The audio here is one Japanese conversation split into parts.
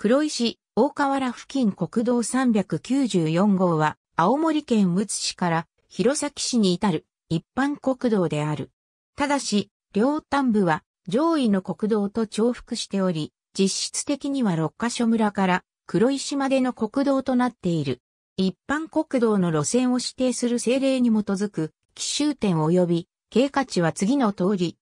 黒石、大河原付近国道394号は、青森県宇津市から弘前市に至る一般国道である。ただし、両端部は上位の国道と重複しており、実質的には六ヶ所村から黒石までの国道となっている。一般国道の路線を指定する政令に基づく、奇襲点及び経過値は次の通り。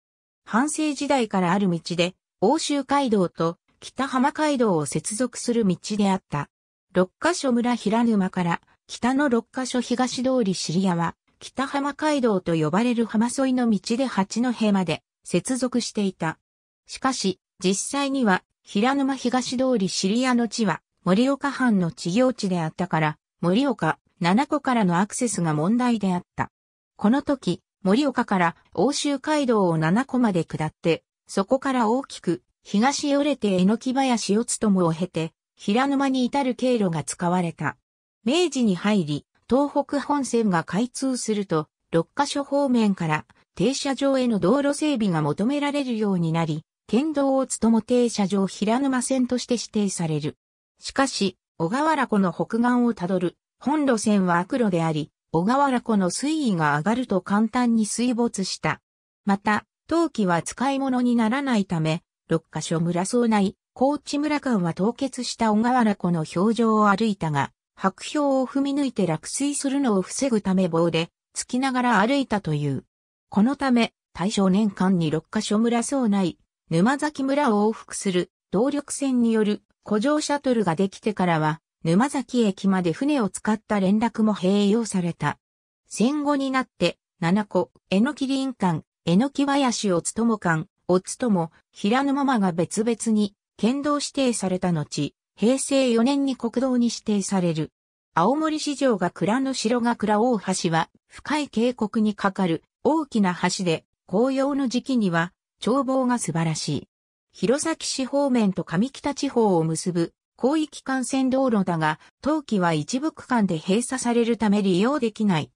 反省時代からある道で、欧州街道と北浜街道を接続する道であった。六ヶ所村平沼から北の六ヶ所東通り尻屋は北浜街道と呼ばれる浜沿いの道で八戸まで接続していた。しかし、実際には平沼東通り尻屋の地は森岡藩の地業地であったから、森岡、七個からのアクセスが問題であった。この時、森岡から欧州街道を七個まで下って、そこから大きく東へ折れて榎林を務を経て、平沼に至る経路が使われた。明治に入り、東北本線が開通すると、六カ所方面から停車場への道路整備が求められるようになり、県道を務停車場平沼線として指定される。しかし、小河原湖の北岸をたどる本路線は悪路であり、小河原湖の水位が上がると簡単に水没した。また、陶器は使い物にならないため、六ヶ所村総内、高知村間は凍結した小河原湖の表情を歩いたが、白氷を踏み抜いて落水するのを防ぐため棒で、突きながら歩いたという。このため、大正年間に六ヶ所村総内、沼崎村を往復する動力船による古城シャトルができてからは、沼崎駅まで船を使った連絡も併用された。戦後になって、七個、江の木林間、江の木林を務とも間、夫とも平沼間が別々に県道指定された後、平成4年に国道に指定される。青森市場が蔵の城が蔵大橋は深い渓谷に架かる大きな橋で紅葉の時期には眺望が素晴らしい。弘前市方面と上北地方を結ぶ広域幹線道路だが、冬季は一部区間で閉鎖されるため利用できない。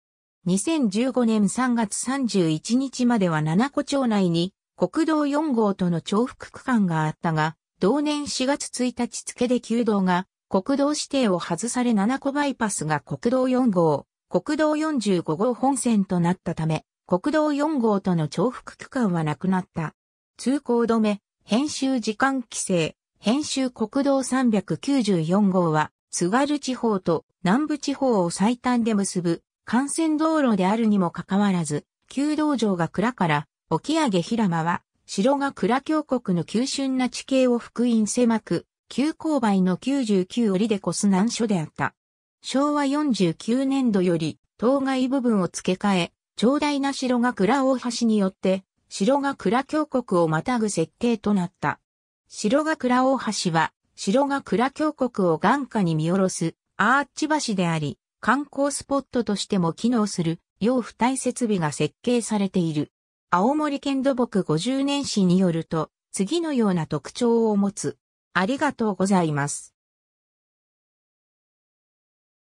2015年3月31日までは七個町内に国道4号との重複区間があったが、同年4月1日付で旧道が国道指定を外され7個バイパスが国道4号、国道45号本線となったため、国道4号との重複区間はなくなった。通行止め、編集時間規制、編集国道394号は、津軽地方と南部地方を最短で結ぶ幹線道路であるにもかかわらず、旧道場が蔵から沖上平間は、白が倉峡谷の急峻な地形を福音狭く、急勾配の99折で越す難所であった。昭和49年度より、当該部分を付け替え、長大な白が倉大橋によって、白が倉峡谷をまたぐ設計となった。白が倉大橋は、白が倉峡谷を眼下に見下ろす、アーチ橋であり、観光スポットとしても機能する、要不体設備が設計されている。青森県土木50年史によると、次のような特徴を持つ。ありがとうございます。